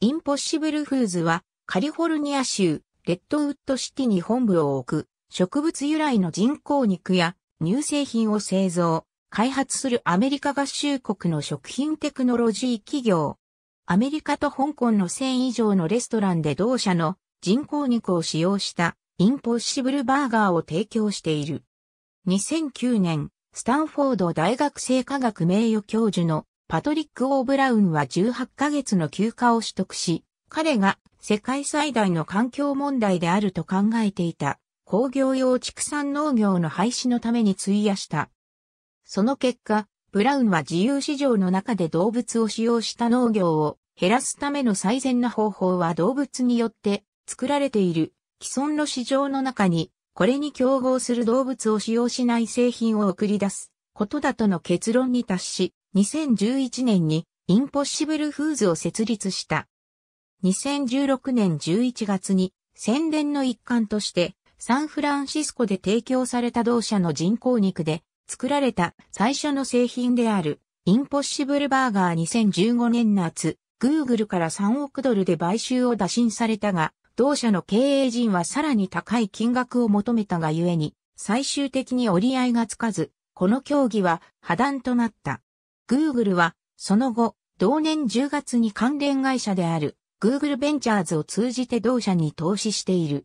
インポッシブルフーズは、カリフォルニア州、レッドウッドシティに本部を置く、植物由来の人工肉や乳製品を製造、開発するアメリカ合衆国の食品テクノロジー企業。アメリカと香港の1000以上のレストランで同社の人工肉を使用したインポッシブルバーガーを提供している。2009年、スタンフォード大学生科学名誉教授のパトリック・オー・ブラウンは18ヶ月の休暇を取得し、彼が世界最大の環境問題であると考えていた工業用畜産農業の廃止のために費やした。その結果、ブラウンは自由市場の中で動物を使用した農業を減らすための最善な方法は動物によって作られている既存の市場の中にこれに競合する動物を使用しない製品を送り出すことだとの結論に達し、2011年にインポッシブルフーズを設立した。2016年11月に宣伝の一環としてサンフランシスコで提供された同社の人工肉で作られた最初の製品であるインポッシブルバーガー2015年夏、Google から3億ドルで買収を打診されたが、同社の経営陣はさらに高い金額を求めたがゆえに、最終的に折り合いがつかず、この協議は破談となった。Google は、その後、同年10月に関連会社である Google チャーズを通じて同社に投資している。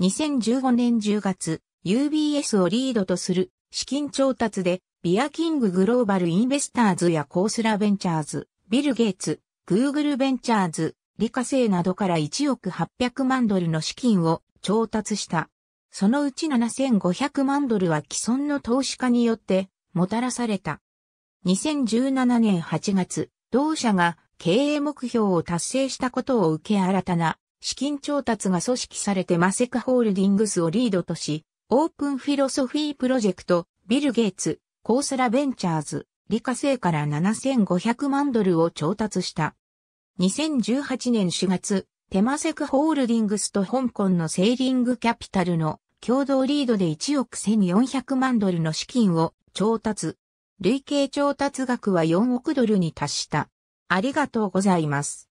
2015年10月、UBS をリードとする資金調達で、ビアキンググローバルインベスターズやコースラベンチャーズ、ビル・ゲイツ、Google ベンチャーズ、理科生などから1億800万ドルの資金を調達した。そのうち7500万ドルは既存の投資家によってもたらされた。2017年8月、同社が経営目標を達成したことを受け新たな資金調達が組織されてマセクホールディングスをリードとし、オープンフィロソフィープロジェクト、ビル・ゲイツ、コースラベンチャーズ、理科生から7500万ドルを調達した。2018年4月、テマセクホールディングスと香港のセーリングキャピタルの共同リードで1億1400万ドルの資金を調達。累計調達額は4億ドルに達した。ありがとうございます。